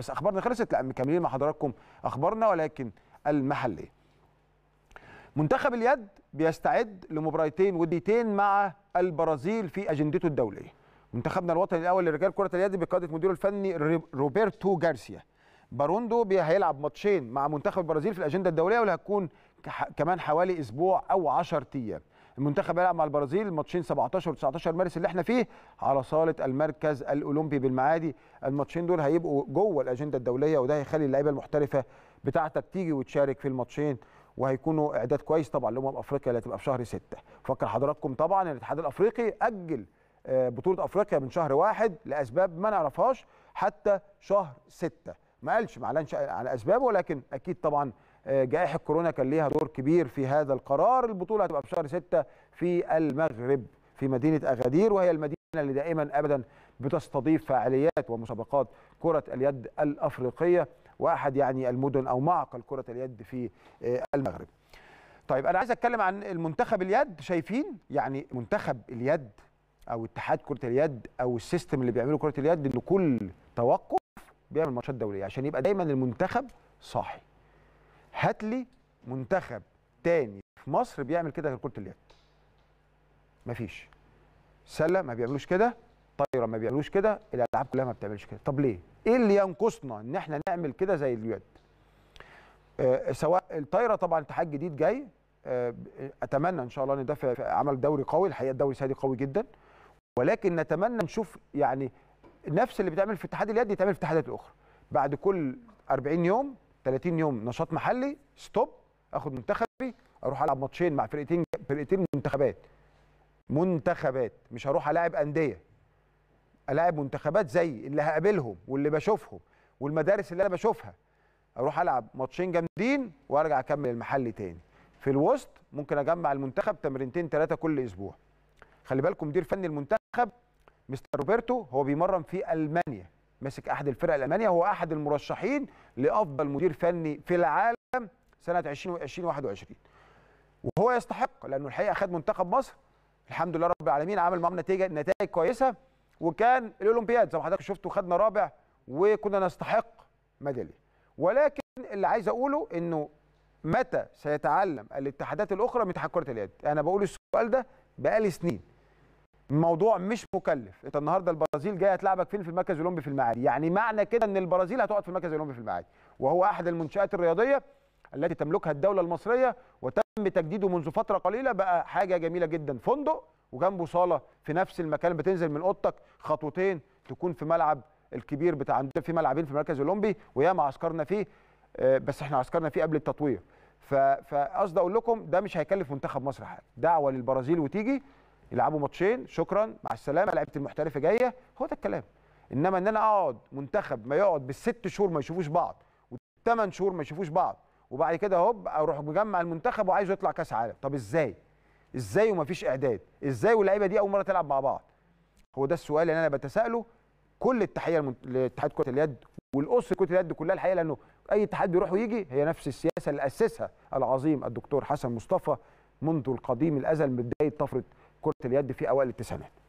بس اخبارنا خلصت لا مكملين مع حضراتكم اخبارنا ولكن المحليه منتخب اليد بيستعد لمباراتين وديتين مع البرازيل في اجندته الدوليه منتخبنا الوطني الاول لرجال كره اليد بقياده مديره الفني روبرتو جارسيا باروندو هيلعب ماتشين مع منتخب البرازيل في الاجنده الدوليه واللي هتكون كمان حوالي اسبوع او 10 ايام المنتخب هيلعب مع البرازيل ماتشين 17 و19 مارس اللي احنا فيه على صاله المركز الاولمبي بالمعادي الماتشين دول هيبقوا جوه الاجنده الدوليه وده هيخلي اللعيبه المحترفه بتاعتك تيجي وتشارك في الماتشين وهيكونوا اعداد كويس طبعا لامم افريقيا اللي هتبقى في شهر 6 فكر حضراتكم طبعا الاتحاد الافريقي اجل آه، بطوله افريقيا من شهر واحد لاسباب ما نعرفهاش حتى شهر 6 ما قالش ما اعلنش على اسبابه ولكن اكيد طبعا جائحه كورونا كان ليها دور كبير في هذا القرار البطوله هتبقى في شهر 6 في المغرب في مدينه اغادير وهي المدينه اللي دائما ابدا بتستضيف فعاليات ومسابقات كره اليد الافريقيه واحد يعني المدن او معقل كره اليد في آه، المغرب طيب انا عايز اتكلم عن المنتخب اليد شايفين يعني منتخب اليد او اتحاد كره اليد او السيستم اللي بيعمله كره اليد ان كل توقف بيعمل ماتشات دوليه عشان يبقى دايما المنتخب صاحي هات لي منتخب تاني في مصر بيعمل كده غير كره اليد مفيش سله ما بيعملوش كده طايره ما بيعملوش كده الالعاب كلها ما بتعملش كده طب ليه ايه اللي ينقصنا ان احنا نعمل كده زي اليد آه سواء الطايره طبعا اتحاد جديد جاي آه اتمنى ان شاء الله ان ده في عمل دوري قوي الحقيقه الدوري السعودي قوي جدا ولكن نتمنى نشوف يعني نفس اللي بتعمل في اتحاد اليد يتعمل في الاتحادات الاخرى بعد كل 40 يوم 30 يوم نشاط محلي ستوب اخد منتخبي اروح العب ماتشين مع فرقتين فرقتين منتخبات منتخبات مش هروح الاعب انديه الاعب منتخبات زي اللي هقابلهم واللي بشوفهم والمدارس اللي انا بشوفها اروح العب ماتشين جامدين وارجع اكمل المحلي تاني في الوسط ممكن اجمع المنتخب تمرينتين ثلاثه كل اسبوع خلي بالكم مدير فني المنتخب مستر روبرتو هو بيمرن في المانيا ماسك احد الفرق الالمانيه هو احد المرشحين لافضل مدير فني في العالم سنه 2021 وهو يستحق لانه الحقيقه خد منتخب مصر الحمد لله رب العالمين عمل معاه نتيجه نتائج كويسه وكان الاولمبياد زي ما حضرتك شفتوا خدنا رابع وكنا نستحق ميداليه ولكن اللي عايز اقوله انه متى سيتعلم الاتحادات الاخرى من تحكره اليد انا بقول السؤال ده بقالي سنين موضوع مش مكلف انت النهارده البرازيل جايه تلعبك فين في المركز الاولمبي في المعادي يعني معنى كده ان البرازيل هتقعد في المركز الاولمبي في المعادي وهو احد المنشات الرياضيه التي تملكها الدوله المصريه وتم تجديده منذ فتره قليله بقى حاجه جميله جدا فندق وجنبه صاله في نفس المكان بتنزل من اوضتك خطوتين تكون في ملعب الكبير بتاع عندنا في ملعبين في المركز الاولمبي وياما عسكرنا فيه آه، بس احنا عسكرنا فيه قبل التطوير فقصدي اقول لكم ده مش هيكلف منتخب مصر حاجه دعوه للبرازيل وتيجي يلعبوا ماتشين شكرا مع السلامه لعيبه المحترفه جايه هو ده الكلام انما ان انا اقعد منتخب ما يقعد بالست شهور ما يشوفوش بعض والثمان شهور ما يشوفوش بعض وبعد كده هوب اروح مجمع المنتخب وعايزه يطلع كاس عالم طب ازاي ازاي ومفيش اعداد ازاي واللعيبه دي اول مره تلعب مع بعض هو ده السؤال اللي انا بتساله كل التحيه لاتحاد كره اليد والاسر كره اليد كلها الحقيقه لانه اي اتحاد بيروح ويجي هي نفس السياسه اللي اسسها العظيم الدكتور حسن مصطفى منذ القديم الازل من بدايه طفره كره اليد في اوائل التسعينات